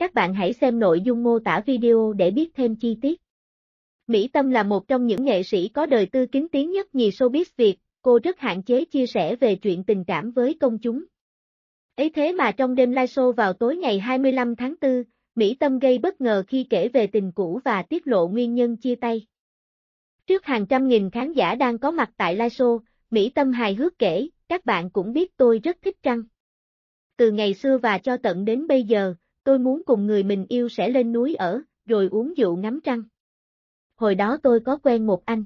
Các bạn hãy xem nội dung mô tả video để biết thêm chi tiết. Mỹ Tâm là một trong những nghệ sĩ có đời tư kính tiếng nhất nhì showbiz Việt, cô rất hạn chế chia sẻ về chuyện tình cảm với công chúng. Ấy thế mà trong đêm live show vào tối ngày 25 tháng 4, Mỹ Tâm gây bất ngờ khi kể về tình cũ và tiết lộ nguyên nhân chia tay. Trước hàng trăm nghìn khán giả đang có mặt tại live show, Mỹ Tâm hài hước kể, các bạn cũng biết tôi rất thích trăng. Từ ngày xưa và cho tận đến bây giờ, tôi muốn cùng người mình yêu sẽ lên núi ở, rồi uống rượu ngắm trăng. Hồi đó tôi có quen một anh.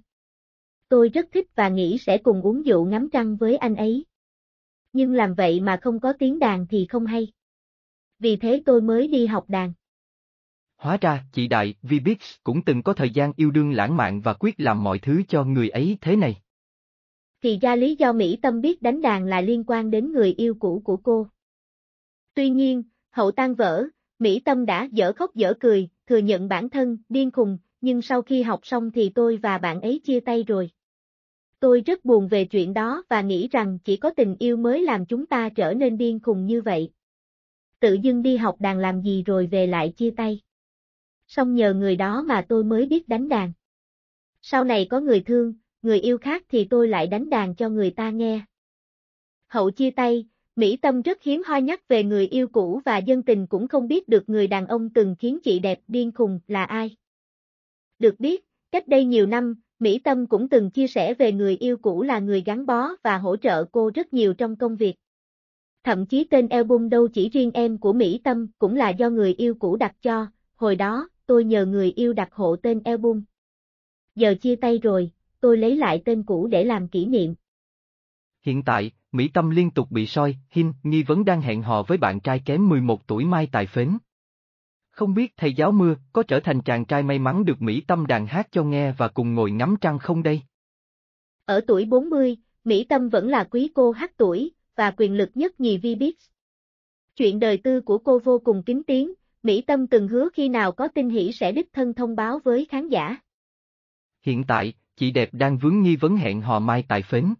Tôi rất thích và nghĩ sẽ cùng uống rượu ngắm trăng với anh ấy. Nhưng làm vậy mà không có tiếng đàn thì không hay. Vì thế tôi mới đi học đàn. Hóa ra, chị Đại, Vibix cũng từng có thời gian yêu đương lãng mạn và quyết làm mọi thứ cho người ấy thế này. Thì ra lý do Mỹ Tâm biết đánh đàn là liên quan đến người yêu cũ của cô. Tuy nhiên, hậu tan vỡ, Mỹ Tâm đã dở khóc dở cười, thừa nhận bản thân, điên khùng, nhưng sau khi học xong thì tôi và bạn ấy chia tay rồi. Tôi rất buồn về chuyện đó và nghĩ rằng chỉ có tình yêu mới làm chúng ta trở nên điên khùng như vậy. Tự dưng đi học đàn làm gì rồi về lại chia tay. Xong nhờ người đó mà tôi mới biết đánh đàn. Sau này có người thương, người yêu khác thì tôi lại đánh đàn cho người ta nghe. Hậu chia tay, Mỹ Tâm rất hiếm hoa nhắc về người yêu cũ và dân tình cũng không biết được người đàn ông từng khiến chị đẹp điên khùng là ai. Được biết, cách đây nhiều năm, Mỹ Tâm cũng từng chia sẻ về người yêu cũ là người gắn bó và hỗ trợ cô rất nhiều trong công việc. Thậm chí tên album đâu chỉ riêng em của Mỹ Tâm cũng là do người yêu cũ đặt cho, hồi đó, tôi nhờ người yêu đặt hộ tên album. Giờ chia tay rồi, tôi lấy lại tên cũ để làm kỷ niệm. Hiện tại, Mỹ Tâm liên tục bị soi, hin, nghi vấn đang hẹn hò với bạn trai kém 11 tuổi Mai Tài Phến. Không biết thầy giáo mưa có trở thành chàng trai may mắn được Mỹ Tâm đàn hát cho nghe và cùng ngồi ngắm trăng không đây? Ở tuổi 40, Mỹ Tâm vẫn là quý cô hát tuổi, và quyền lực nhất nhì Vbiz. Chuyện đời tư của cô vô cùng kín tiếng, Mỹ Tâm từng hứa khi nào có tin hỷ sẽ đích thân thông báo với khán giả. Hiện tại, chị đẹp đang vướng nghi vấn hẹn hò Mai Tài Phến.